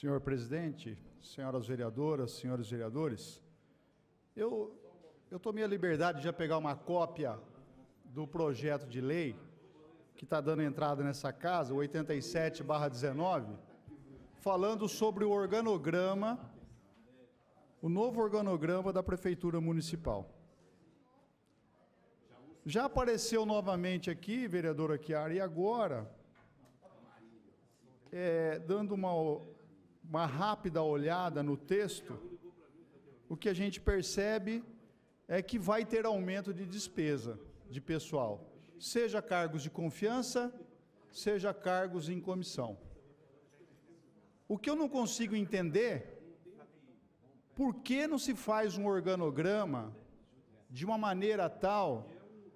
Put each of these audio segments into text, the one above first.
Senhor presidente, senhoras vereadoras, senhores vereadores, eu, eu tomei a liberdade de já pegar uma cópia do projeto de lei que está dando entrada nessa casa, 87/19, falando sobre o organograma, o novo organograma da prefeitura municipal. Já apareceu novamente aqui, vereadora Chiara, e agora é, dando uma uma rápida olhada no texto, o que a gente percebe é que vai ter aumento de despesa de pessoal, seja cargos de confiança, seja cargos em comissão. O que eu não consigo entender, por que não se faz um organograma de uma maneira tal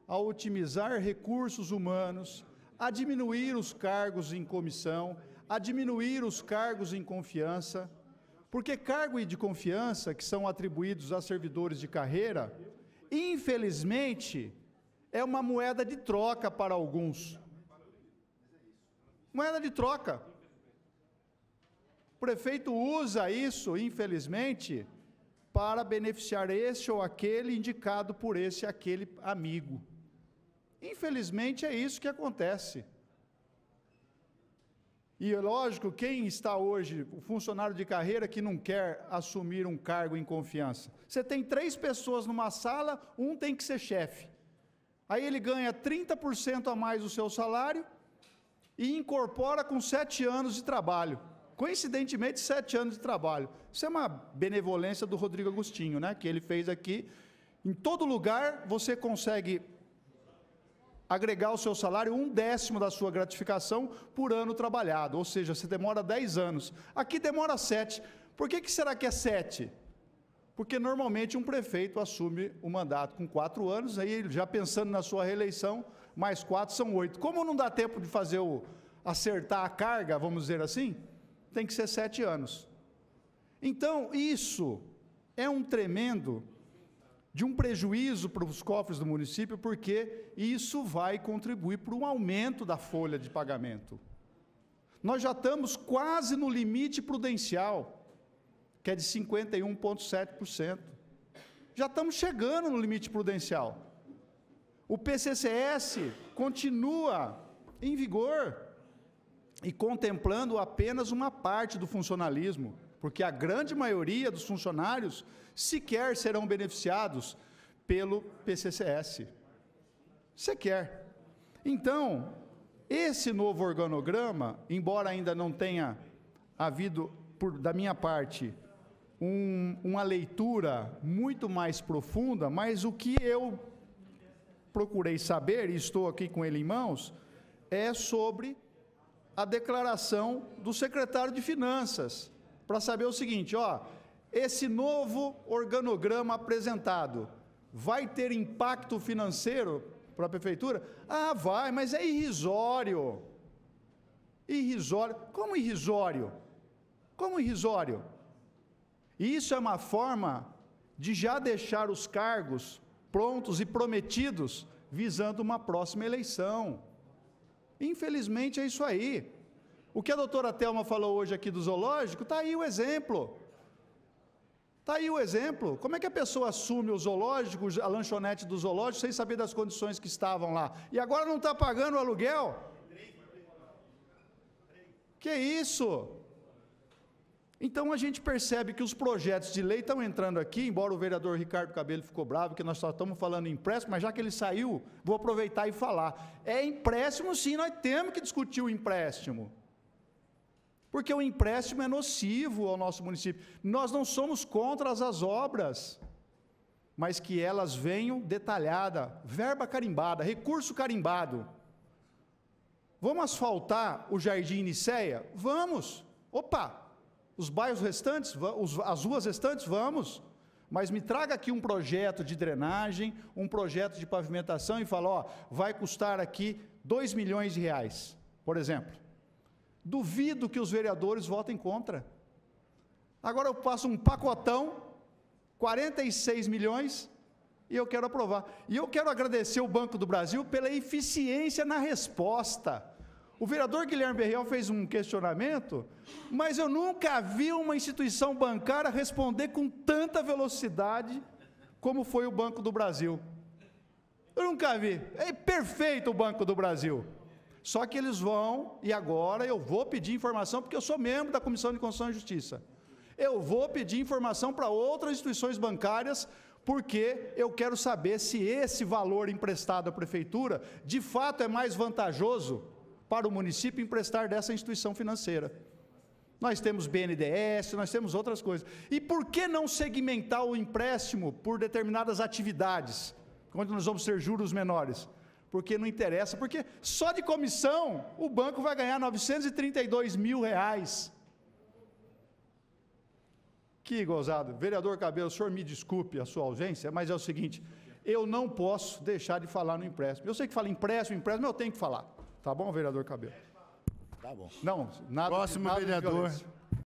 a otimizar recursos humanos, a diminuir os cargos em comissão, a diminuir os cargos em confiança, porque cargo de confiança que são atribuídos a servidores de carreira, infelizmente, é uma moeda de troca para alguns. Moeda de troca. O prefeito usa isso, infelizmente, para beneficiar esse ou aquele indicado por esse aquele amigo. Infelizmente é isso que acontece. E é lógico, quem está hoje, o funcionário de carreira que não quer assumir um cargo em confiança? Você tem três pessoas numa sala, um tem que ser chefe. Aí ele ganha 30% a mais do seu salário e incorpora com sete anos de trabalho. Coincidentemente, sete anos de trabalho. Isso é uma benevolência do Rodrigo Agostinho, né? Que ele fez aqui. Em todo lugar você consegue agregar ao seu salário um décimo da sua gratificação por ano trabalhado, ou seja, você demora 10 anos. Aqui demora 7. Por que, que será que é 7? Porque normalmente um prefeito assume o mandato com quatro anos, aí já pensando na sua reeleição, mais quatro são oito. Como não dá tempo de fazer o acertar a carga, vamos dizer assim, tem que ser sete anos. Então, isso é um tremendo de um prejuízo para os cofres do município, porque isso vai contribuir para um aumento da folha de pagamento. Nós já estamos quase no limite prudencial, que é de 51,7%. Já estamos chegando no limite prudencial. O PCCS continua em vigor e contemplando apenas uma parte do funcionalismo porque a grande maioria dos funcionários sequer serão beneficiados pelo PCCS. Sequer. Então, esse novo organograma, embora ainda não tenha havido, por, da minha parte, um, uma leitura muito mais profunda, mas o que eu procurei saber, e estou aqui com ele em mãos, é sobre a declaração do secretário de Finanças, para saber o seguinte, ó, esse novo organograma apresentado vai ter impacto financeiro para a prefeitura? Ah, vai, mas é irrisório. Irrisório. Como irrisório? Como irrisório? Isso é uma forma de já deixar os cargos prontos e prometidos visando uma próxima eleição. Infelizmente é isso aí. O que a doutora Thelma falou hoje aqui do zoológico, está aí o exemplo. Está aí o exemplo. Como é que a pessoa assume o zoológico, a lanchonete do zoológico, sem saber das condições que estavam lá? E agora não está pagando o aluguel? Que isso? Então a gente percebe que os projetos de lei estão entrando aqui, embora o vereador Ricardo Cabelo ficou bravo, que nós só estamos falando em empréstimo, mas já que ele saiu, vou aproveitar e falar. É empréstimo sim, nós temos que discutir o empréstimo porque o empréstimo é nocivo ao nosso município. Nós não somos contra as obras, mas que elas venham detalhada, verba carimbada, recurso carimbado. Vamos asfaltar o Jardim Niceia? Vamos. Opa! Os bairros restantes, as ruas restantes, vamos. Mas me traga aqui um projeto de drenagem, um projeto de pavimentação e fala, ó, vai custar aqui 2 milhões de reais, por exemplo. Duvido que os vereadores votem contra. Agora eu passo um pacotão, 46 milhões, e eu quero aprovar. E eu quero agradecer o Banco do Brasil pela eficiência na resposta. O vereador Guilherme Berreal fez um questionamento, mas eu nunca vi uma instituição bancária responder com tanta velocidade como foi o Banco do Brasil. Eu nunca vi. É perfeito o Banco do Brasil. Só que eles vão, e agora eu vou pedir informação, porque eu sou membro da Comissão de Constituição e Justiça. Eu vou pedir informação para outras instituições bancárias, porque eu quero saber se esse valor emprestado à prefeitura, de fato, é mais vantajoso para o município emprestar dessa instituição financeira. Nós temos BNDES, nós temos outras coisas. E por que não segmentar o empréstimo por determinadas atividades, onde nós vamos ter juros menores? porque não interessa, porque só de comissão o banco vai ganhar 932 mil reais. Que gozado. Vereador Cabelo, o senhor me desculpe a sua ausência, mas é o seguinte, eu não posso deixar de falar no empréstimo. Eu sei que fala empréstimo, empréstimo, mas eu tenho que falar. Tá bom, vereador Cabelo? Tá bom. Não, nada. Próximo nada vereador.